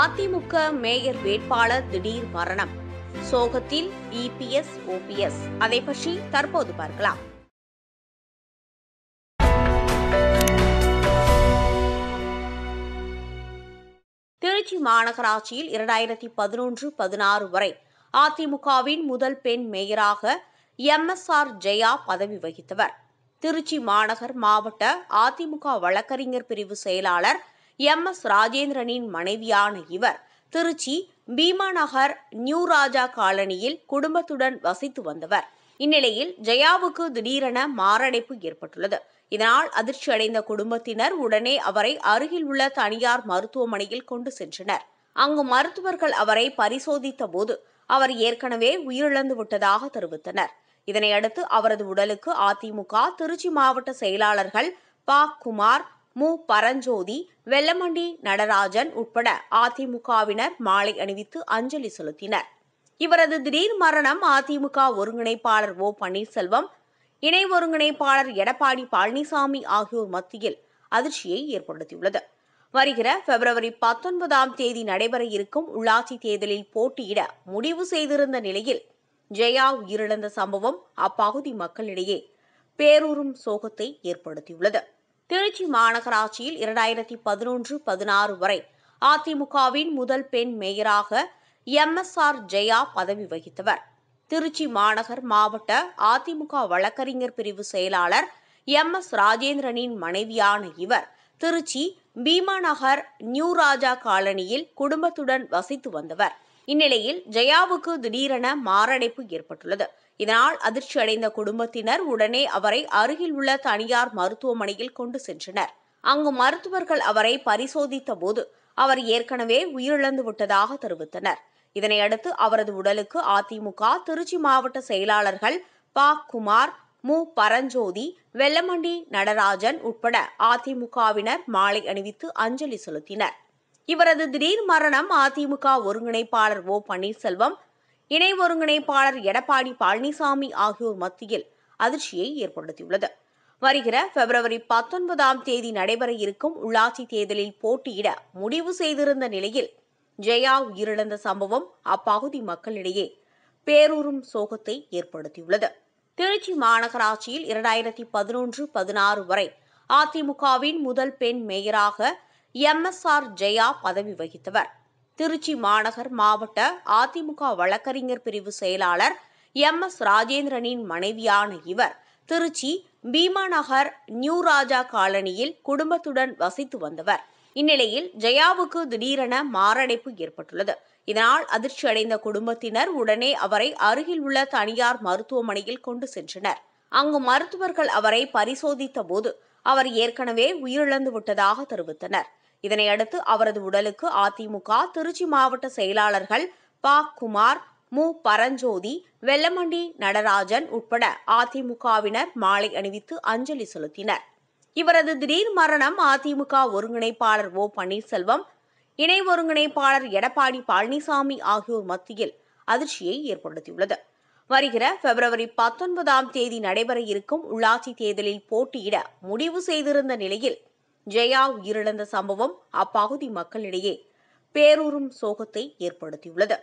AIADMK mayor வேட்பாளர் திடீர் மரணம் சோகத்தில் இபிஎஸ் ஓபிஎஸ் அதை பற்றி தற்போது பார்க்கலாம் திருச்சி மாநகராட்சியில் இரண்டாயிரத்தி பதினொன்று பதினாறு வரை அதிமுகவின் முதல் பெண் மேயராக எம் எஸ் ஆர் ஜெயா பதவி வகித்தவர் திருச்சி மாநகர் மாவட்ட அதிமுக வழக்கறிஞர் பிரிவு செயலாளர் எம் எஸ் ராஜேந்திரனின் மனைவியான இவர் திருச்சி பீமாநகர் நியூ ராஜா காலனியில் குடும்பத்துடன் வசித்து வந்தவர் இந்நிலையில் ஜெயாவுக்கு திடீரென மாரடைப்பு ஏற்பட்டுள்ளது இதனால் அதிர்ச்சி அடைந்த குடும்பத்தினர் உடனே அவரை அருகில் உள்ள தனியார் மருத்துவமனையில் கொண்டு சென்றனர் அங்கு மருத்துவர்கள் அவரை பரிசோதித்த போது அவர் ஏற்கனவே உயிரிழந்து விட்டதாக தெரிவித்தனர் இதனையடுத்து அவரது உடலுக்கு அதிமுக திருச்சி மாவட்ட செயலாளர்கள் பா குமார் மு பரஞ்சோதி வெல்லமண்டி நடராஜன் உட்பட அதிமுகவினர் மாலை அணிவித்து அஞ்சலி செலுத்தினர் இவரது திடீர் மரணம் அதிமுக ஒருங்கிணைப்பாளர் ஓ பன்னீர்செல்வம் இணை ஒருங்கிணைப்பாளர் எடப்பாடி பழனிசாமி ஆகியோர் மத்தியில் அதிர்ச்சியை ஏற்படுத்தியுள்ளது வருகிற பிப்ரவரி பத்தொன்பதாம் தேதி நடைபெற இருக்கும் உள்ளாட்சி தேர்தலில் போட்டியிட முடிவு செய்திருந்த நிலையில் ஜெயா உயிரிழந்த சம்பவம் அப்பகுதி மக்களிடையே பேரூரும் சோகத்தை ஏற்படுத்தியுள்ளது திருச்சி மாநகராட்சியில் இரண்டாயிரத்தி பதினொன்று பதினாறு வரை அதிமுகவின் முதல் பெண் மேயராக எம் எஸ் ஆர் ஜெயா பதவி வகித்தவர் திருச்சி மாநகர் மாவட்ட அதிமுக வழக்கறிஞர் பிரிவு செயலாளர் எம் எஸ் ராஜேந்திரனின் மனைவியான இவர் திருச்சி பீமா நகர் நியூ ராஜா காலனியில் குடும்பத்துடன் வசித்து வந்தவர் இந்நிலையில் ஜெயாவுக்கு திடீரென மாரடைப்பு ஏற்பட்டுள்ளது இதனால் அதிர்ச்சி அடைந்த குடும்பத்தினர் உடனே அவரை அருகில் உள்ள தனியார் மருத்துவமனையில் கொண்டு சென்றனர் அங்கு மருத்துவர்கள் அவரை பரிசோதித்த போது அவர் ஏற்கனவே உயிரிழந்து விட்டதாக தெரிவித்தனர் இதனையடுத்து அவரது உடலுக்கு அதிமுக திருச்சி மாவட்ட செயலாளர்கள் ப குமார் மு பரஞ்சோதி வெல்லமண்டி நடராஜன் உட்பட அதிமுகவினர் மாலை அணிவித்து அஞ்சலி செலுத்தினர் இவரது திடீர் மரணம் அதிமுக ஒருங்கிணைப்பாளர் ஓ பன்னீர்செல்வம் இணை ஒருங்கிணைப்பாளர் எடப்பாடி பழனிசாமி ஆகியோர் மத்தியில் அதிர்ச்சியை ஏற்படுத்தியுள்ளது வருகிற பிப்ரவரி பத்தொன்பதாம் தேதி நடைபெற இருக்கும் உள்ளாட்சி தேர்தலில் போட்டியிட முடிவு செய்திருந்த நிலையில் ஜெயா உயிரிழந்த சம்பவம் அப்பகுதி மக்களிடையே பேரூரும் சோகத்தை ஏற்படுத்தியுள்ளது திருச்சி மாநகராட்சியில் இரண்டாயிரத்தி பதினொன்று பதினாறு வரை அதிமுகவின் முதல் பெண் மேயராக எம்எஸ்ஆர் ஜெயா பதவி வகித்தவர் திருச்சி மாநகர் மாவட்ட அதிமுக வழக்கறிஞர் பிரிவு செயலாளர் எம் எஸ் ராஜேந்திரனின் மனைவியான இவர் திருச்சி பீமாநகர் நியூ ராஜா காலனியில் குடும்பத்துடன் வசித்து வந்தவர் இந்நிலையில் ஜெயாவுக்கு திடீரென மாரடைப்பு ஏற்பட்டுள்ளது இதனால் அதிர்ச்சி அடைந்த குடும்பத்தினர் உடனே அவரை அருகில் உள்ள தனியார் மருத்துவமனையில் கொண்டு சென்றனர் அங்கு மருத்துவர்கள் அவரை பரிசோதித்த போது அவர் ஏற்கனவே உயிரிழந்து விட்டதாக தெரிவித்தனர் இதனையடுத்து அவரது உடலுக்கு அதிமுக திருச்சி மாவட்ட செயலாளர்கள் ப குமார் மு பரஞ்சோதி வெல்லமண்டி நடராஜன் உட்பட அதிமுகவினர் மாலை அணிவித்து அஞ்சலி செலுத்தினர் இவரது திடீர் மரணம் அதிமுக ஒருங்கிணைப்பாளர் ஓ பன்னீர்செல்வம் இணை ஒருங்கிணைப்பாளர் எடப்பாடி பழனிசாமி ஆகியோர் மத்தியில் அதிர்ச்சியை ஏற்படுத்தியுள்ளது வருகிற பிப்ரவரி பத்தொன்பதாம் தேதி நடைபெற இருக்கும் உள்ளாட்சி தேர்தலில் போட்டியிட முடிவு செய்திருந்த நிலையில் ஜெயா உயிரிழந்த சம்பவம் அப்பகுதி மக்களிடையே பேரூரும் சோகத்தை ஏற்படுத்தியுள்ளது